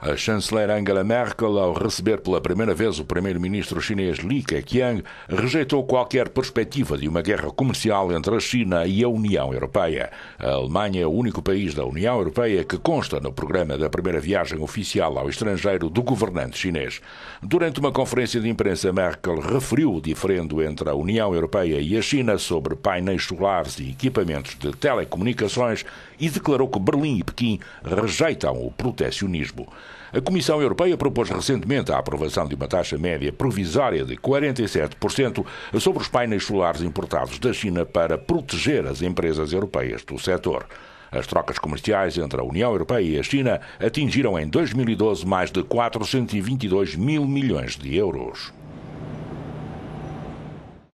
A chanceler Angela Merkel, ao receber pela primeira vez o primeiro-ministro chinês Li Keqiang, rejeitou qualquer perspectiva de uma guerra comercial entre a China e a União Europeia. A Alemanha é o único país da União Europeia que consta no programa da primeira viagem oficial ao estrangeiro do governante chinês. Durante uma conferência de imprensa, Merkel referiu o diferendo entre a União Europeia e a China sobre painéis solares e equipamentos de telecomunicações e declarou que Berlim e Pequim rejeitam o protecionismo. A Comissão Europeia propôs recentemente a aprovação de uma taxa média provisória de 47% sobre os painéis solares importados da China para proteger as empresas europeias do setor. As trocas comerciais entre a União Europeia e a China atingiram em 2012 mais de 422 mil milhões de euros.